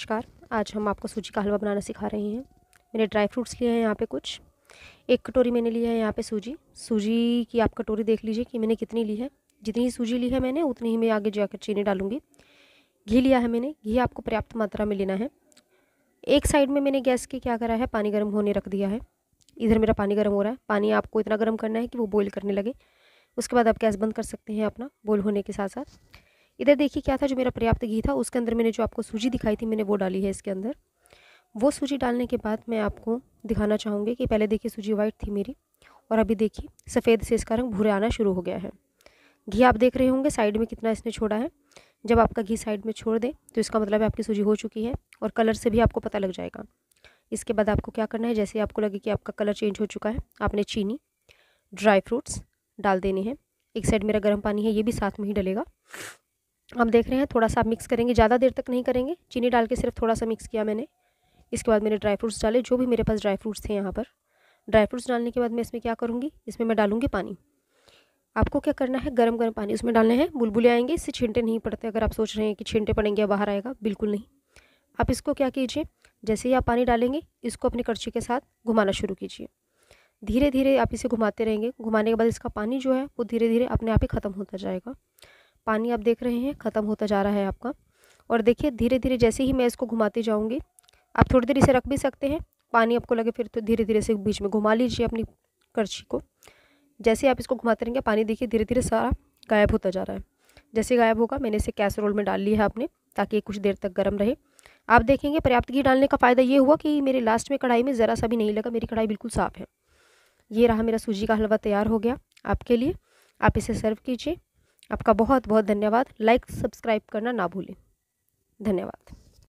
नमस्कार आज हम आपको सूजी का हलवा बनाना सिखा रहे हैं मैंने ड्राई फ्रूट्स लिए हैं यहाँ पे कुछ एक कटोरी मैंने लिया है यहाँ पे सूजी सूजी की आप कटोरी देख लीजिए कि मैंने कितनी ली है जितनी ही सूजी ली है मैंने उतनी ही मैं आगे जाकर चीनी डालूंगी घी लिया है मैंने घी आपको पर्याप्त मात्रा में लेना है एक साइड में मैंने गैस की क्या करा है पानी गर्म होने रख दिया है इधर मेरा पानी गर्म हो रहा है पानी आपको इतना गर्म करना है कि वो बॉयल करने लगे उसके बाद आप गैस बंद कर सकते हैं अपना बॉयल होने के साथ साथ इधर देखिए क्या था जो मेरा पर्याप्त घी था उसके अंदर मैंने जो आपको सूजी दिखाई थी मैंने वो डाली है इसके अंदर वो सूजी डालने के बाद मैं आपको दिखाना चाहूँगी कि पहले देखिए सूजी वाइट थी मेरी और अभी देखिए सफ़ेद से इसका रंग भूरे आना शुरू हो गया है घी आप देख रहे होंगे साइड में कितना इसने छोड़ा है जब आपका घी साइड में छोड़ दे तो इसका मतलब है आपकी सूजी हो चुकी है और कलर से भी आपको पता लग जाएगा इसके बाद आपको क्या करना है जैसे आपको लगे कि आपका कलर चेंज हो चुका है आपने चीनी ड्राई फ्रूट्स डाल देने हैं एक साइड मेरा गर्म पानी है ये भी साथ में ही डलेगा आप देख रहे हैं थोड़ा सा आप मिक्स करेंगे ज़्यादा देर तक नहीं करेंगे चीनी डाल के सिर्फ थोड़ा सा मिक्स किया मैंने इसके बाद मैंने ड्राई फ्रूट्स डाले जो भी मेरे पास ड्राई फ्रूट्स थे यहाँ पर ड्राई फ्रूट्स डालने के बाद मैं इसमें क्या करूँगी इसमें मैं डालूँगी पानी आपको क्या करना है गर्म गर्म पानी उसमें डालना है बुलबुले आएंगे इससे छिंटे नहीं पड़ते अगर आप सोच रहे हैं कि छिंटे पड़ेंगे या बाहर आएगा बिल्कुल नहीं आप इसको क्या कीजिए जैसे ही आप पानी डालेंगे इसको अपनी कर्ची के साथ घुमाना शुरू कीजिए धीरे धीरे आप इसे घुमाते रहेंगे घुमाने के बाद इसका पानी जो है वो धीरे धीरे अपने आप ही ख़त्म होता जाएगा पानी आप देख रहे हैं ख़त्म होता जा रहा है आपका और देखिए धीरे धीरे जैसे ही मैं इसको घुमाती जाऊँगी आप थोड़ी देर इसे रख भी सकते हैं पानी आपको लगे फिर तो धीरे धीरे से बीच में घुमा लीजिए अपनी करछी को जैसे आप इसको घुमाते रहेंगे पानी देखिए धीरे धीरे सारा गायब होता जा रहा है जैसे गायब होगा मैंने इसे कैसरोल में डाल लिया है आपने ताकि कुछ देर तक गर्म रहे आप देखेंगे पर्याप्त घी डालने का फ़ायदा ये हुआ कि मेरे लास्ट में कढ़ाई में ज़रा सा भी नहीं लगा मेरी कढ़ाई बिल्कुल साफ़ है ये रहा मेरा सूजी का हलवा तैयार हो गया आपके लिए आप इसे सर्व कीजिए आपका बहुत बहुत धन्यवाद लाइक सब्सक्राइब करना ना भूलें धन्यवाद